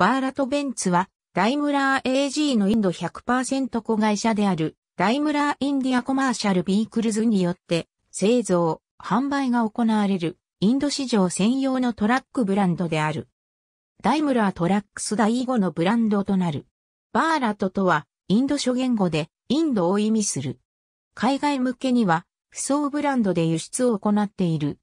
バーラト・ベンツは、ダイムラー AG のインド100%子会社である、ダイムラーインディアコマーシャルビークルズによって、製造、販売が行われる、インド市場専用のトラックブランドである。ダイムラートラックス第5のブランドとなる。バーラトとは、インド諸言語で、インドを意味する。海外向けには、不装ブランドで輸出を行っている。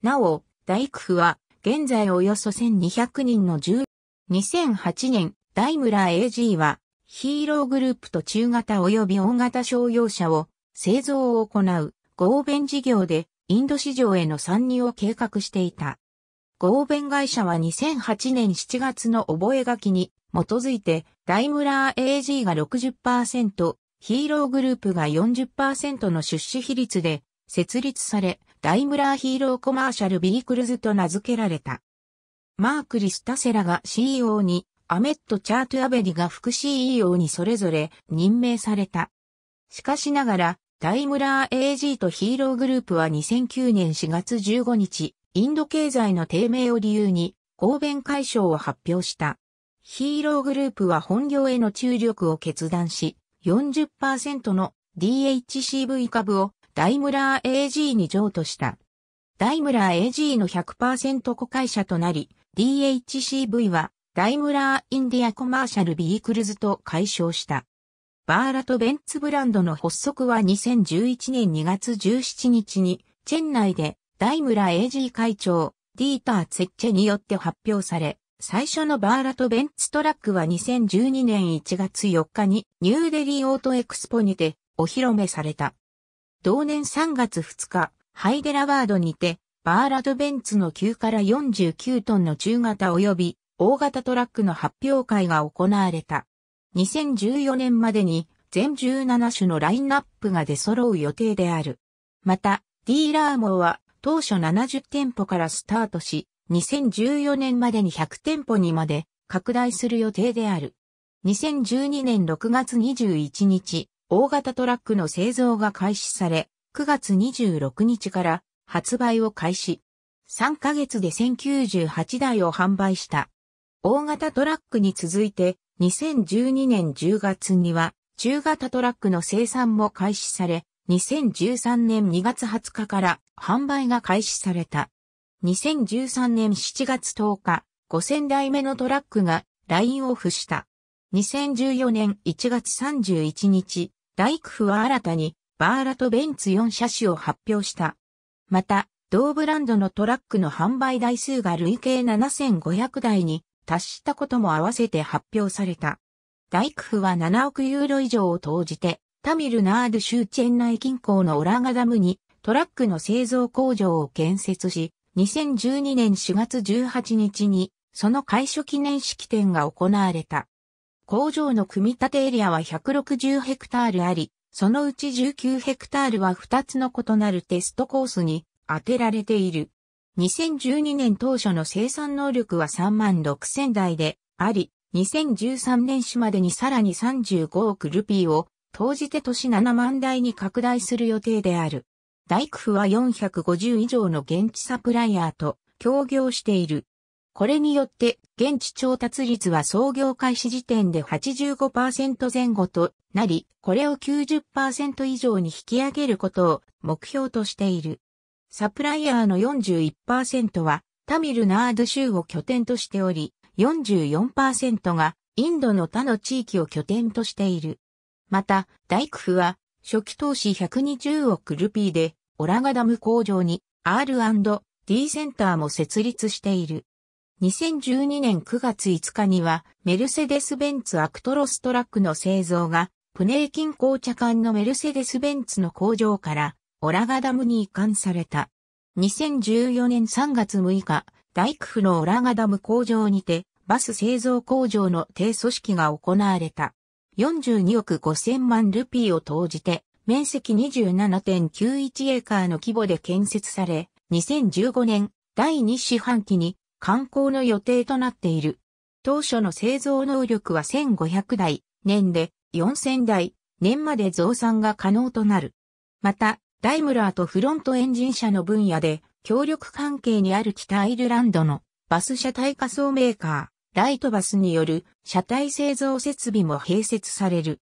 なお、大工夫は、現在およそ1200人の従2008年、ダイムラー AG は、ヒーローグループと中型及び大型商用車を製造を行う合弁事業でインド市場への参入を計画していた。合弁会社は2008年7月の覚書に基づいてダイムラー AG が60%、ヒーローグループが40%の出資比率で設立され、ダイムラーヒーローコマーシャルビークルズと名付けられた。マークリス・タセラが CEO に、アメット・チャートアベディが副 CEO にそれぞれ任命された。しかしながら、ダイムラー AG とヒーローグループは2009年4月15日、インド経済の低迷を理由に、合弁解消を発表した。ヒーローグループは本業への注力を決断し、40%の DHCV 株をダイムラー AG に譲渡した。ダイムラー AG の100%子会社となり、DHCV はダイムラーインディアコマーシャルビークルズと解消した。バーラとベンツブランドの発足は2011年2月17日にチェン内でダイムラー・エジー会長ディーター・ツェッチェによって発表され、最初のバーラとベンツトラックは2012年1月4日にニューデリーオートエクスポにてお披露目された。同年3月2日、ハイデラワードにてバーラド・ベンツの9から49トンの中型及び大型トラックの発表会が行われた。2014年までに全17種のラインナップが出揃う予定である。また、ディーラー網は当初70店舗からスタートし、2014年までに100店舗にまで拡大する予定である。2012年6月21日、大型トラックの製造が開始され、9月26日から発売を開始。3ヶ月で1098台を販売した。大型トラックに続いて、2012年10月には、中型トラックの生産も開始され、2013年2月20日から販売が開始された。2013年7月10日、5000台目のトラックがラインオフした。2014年1月31日、大工夫は新たにバーラとベンツ4車種を発表した。また、同ブランドのトラックの販売台数が累計7500台に達したことも合わせて発表された。大工夫は7億ユーロ以上を投じて、タミルナード州チェン内近郊のオラガダムにトラックの製造工場を建設し、2012年4月18日にその開所記念式典が行われた。工場の組み立てエリアは160ヘクタールあり、そのうち19ヘクタールは2つの異なるテストコースに当てられている。2012年当初の生産能力は3万6000台であり、2013年始までにさらに35億ルピーを投じて年7万台に拡大する予定である。大工夫は450以上の現地サプライヤーと協業している。これによって、現地調達率は創業開始時点で85%前後となり、これを90%以上に引き上げることを目標としている。サプライヤーの41%は、タミルナード州を拠点としており、44%がインドの他の地域を拠点としている。また、大工夫は、初期投資120億ルピーで、オラガダム工場に R&D センターも設立している。2012年9月5日には、メルセデス・ベンツアクトロストラックの製造が、プネー近紅茶館のメルセデス・ベンツの工場から、オラガダムに移管された。2014年3月6日、大工府のオラガダム工場にて、バス製造工場の低組織が行われた。42億5000万ルピーを投じて、面積27.91エーカーの規模で建設され、2015年第2四半期に観光の予定となっている。当初の製造能力は1500台、年で4000台、年まで増産が可能となる。また、ダイムラーとフロントエンジン車の分野で協力関係にある北アイルランドのバス車体仮想メーカー、ライトバスによる車体製造設備も併設される。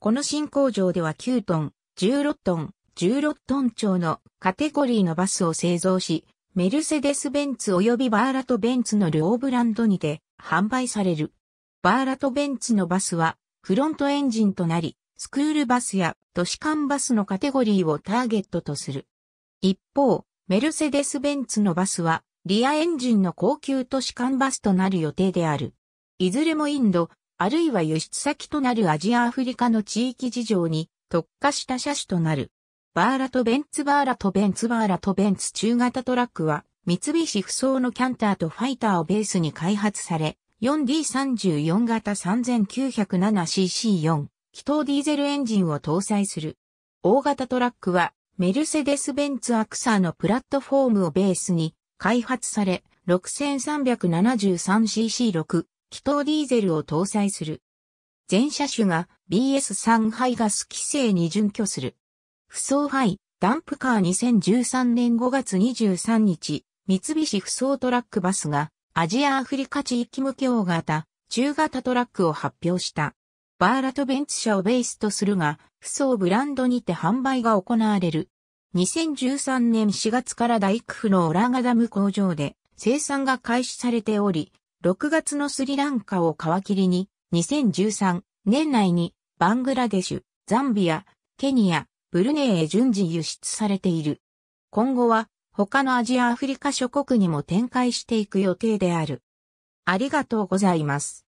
この新工場では9トン、16トン、16トン超のカテゴリーのバスを製造し、メルセデス・ベンツ及びバーラト・ベンツの両ブランドにて販売される。バーラト・ベンツのバスはフロントエンジンとなり、スクールバスや都市間バスのカテゴリーをターゲットとする。一方、メルセデス・ベンツのバスはリアエンジンの高級都市間バスとなる予定である。いずれもインド、あるいは輸出先となるアジア・アフリカの地域事情に特化した車種となる。バーラとベンツバーラとベンツバーラとベンツ中型トラックは、三菱不装のキャンターとファイターをベースに開発され、4D34 型 3907cc4 気筒ディーゼルエンジンを搭載する。大型トラックはメルセデス・ベンツ・アクサーのプラットフォームをベースに開発され 6373cc6 気筒ディーゼルを搭載する。全車種が BS3 排ガス規制に準拠する。不走ハイ、ダンプカー2013年5月23日、三菱不走トラックバスが、アジア・アフリカ地域向け大型、中型トラックを発表した。バーラとベンツ社をベースとするが、不走ブランドにて販売が行われる。2013年4月から大工府のオラガダム工場で生産が開始されており、6月のスリランカを皮切りに、2013年内にバングラデシュ、ザンビア、ケニア、ブルネイへ順次輸出されている。今後は他のアジアアフリカ諸国にも展開していく予定である。ありがとうございます。